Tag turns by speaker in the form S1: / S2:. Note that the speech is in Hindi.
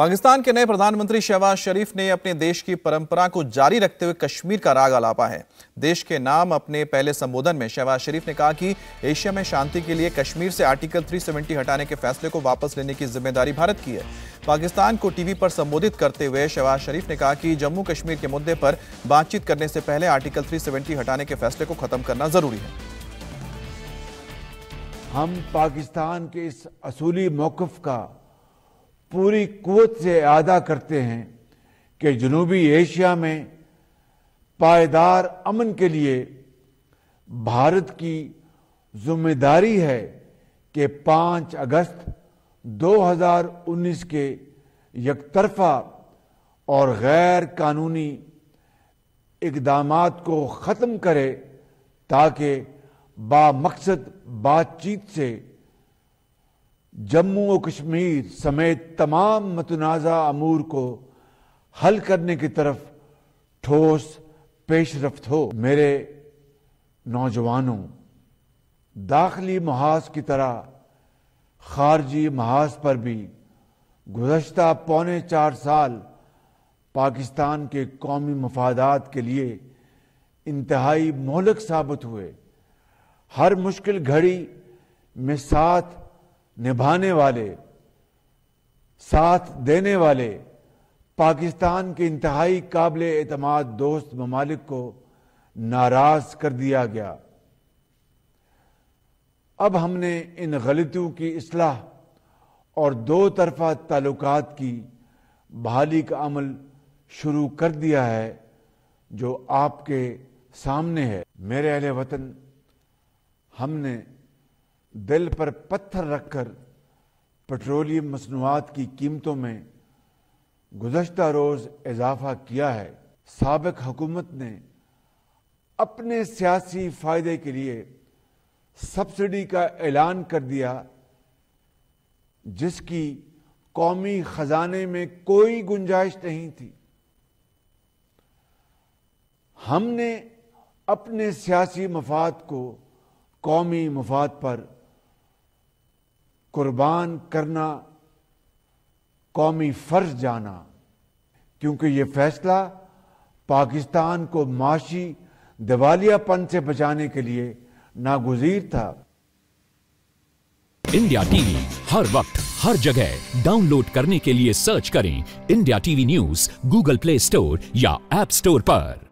S1: पाकिस्तान के नए प्रधानमंत्री शहबाज शरीफ ने अपने देश की परंपरा को जारी रखते हुए कश्मीर का राग अलापा है देश के नाम अपने पहले संबोधन में शहबाज शरीफ ने कहा कि एशिया में शांति के लिए कश्मीर से आर्टिकल 370 हटाने के फैसले को वापस लेने की जिम्मेदारी भारत की है पाकिस्तान को टीवी पर संबोधित करते हुए शहबाज शरीफ ने कहा कि जम्मू कश्मीर के मुद्दे पर बातचीत करने से पहले आर्टिकल थ्री हटाने के फैसले को खत्म करना जरूरी है
S2: हम पाकिस्तान के इस असूली मौकफ का पूरी कुत से अदा करते हैं कि जनूबी एशिया में पायदार अमन के लिए भारत की जिम्मेदारी है कि 5 अगस्त 2019 के यकतरफा और गैर कानूनी इकदाम को ख़त्म करे ताकि बामकसद बातचीत से जम्मू और कश्मीर समेत तमाम मतनाज़ा अमूर को हल करने की तरफ ठोस पेशरफ हो मेरे नौजवानों दाखिली महाज की तरह खारजी महाज पर भी गुजशत पौने चार साल पाकिस्तान के कौमी मफादात के लिए इंतहाई मोहलक साबित हुए हर मुश्किल घड़ी में साथ निभाने वाले साथ देने वाले पाकिस्तान के इंतहाई काबिल अतमाद दोस्त ममालिक को नाराज कर दिया गया अब हमने इन गलतियों की असलाह और दो तरफा ताल्लुक की बहाली का अमल शुरू कर दिया है जो आपके सामने है मेरे अहले वतन हमने दिल पर पत्थर रखकर पेट्रोलियम मसनूआत की कीमतों में गुजशत रोज़ इजाफा किया है सबक हुकूमत ने अपने सियासी फ़ायदे के लिए सब्सिडी का ऐलान कर दिया जिसकी कौमी ख़जाने में कोई गुंजाइश नहीं थी हमने अपने सियासी मफाद को कौमी मफाद पर कुर्बान करना कौमी फर्ज जाना क्योंकि यह फैसला पाकिस्तान को माशी दिवालियापन से बचाने के लिए नागुजीर था
S1: इंडिया टीवी हर वक्त हर जगह डाउनलोड करने के लिए सर्च करें India TV news Google play store या एप स्टोर पर